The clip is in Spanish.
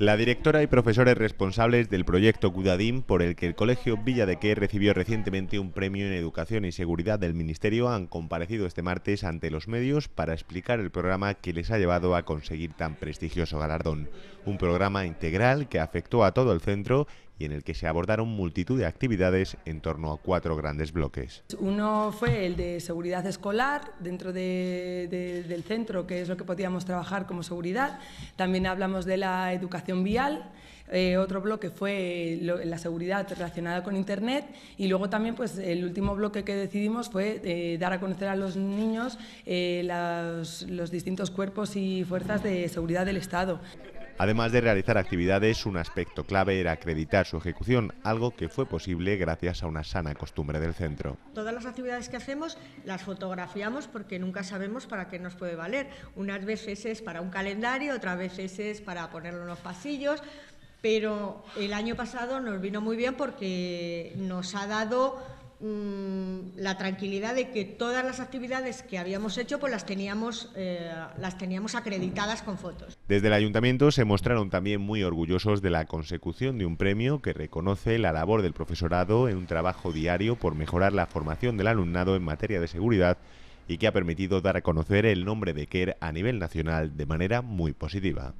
La directora y profesores responsables del proyecto Cudadim, por el que el Colegio Villa de Que recibió recientemente un premio en Educación y Seguridad del Ministerio, han comparecido este martes ante los medios para explicar el programa que les ha llevado a conseguir tan prestigioso galardón. Un programa integral que afectó a todo el centro y en el que se abordaron multitud de actividades en torno a cuatro grandes bloques. Uno fue el de seguridad escolar dentro del centro, que es lo que podíamos trabajar como seguridad. También hablamos de la educación vial. Eh, otro bloque fue la seguridad relacionada con Internet y luego también pues, el último bloque que decidimos fue eh, dar a conocer a los niños eh, los distintos cuerpos y fuerzas de seguridad del Estado. Además de realizar actividades, un aspecto clave era acreditar su ejecución, algo que fue posible gracias a una sana costumbre del centro. Todas las actividades que hacemos las fotografiamos porque nunca sabemos para qué nos puede valer. Unas veces es para un calendario, otras veces es para ponerlo en los pasillos, pero el año pasado nos vino muy bien porque nos ha dado Mm, la tranquilidad de que todas las actividades que habíamos hecho pues las teníamos, eh, las teníamos acreditadas con fotos. Desde el ayuntamiento se mostraron también muy orgullosos de la consecución de un premio que reconoce la labor del profesorado en un trabajo diario por mejorar la formación del alumnado en materia de seguridad y que ha permitido dar a conocer el nombre de KER a nivel nacional de manera muy positiva.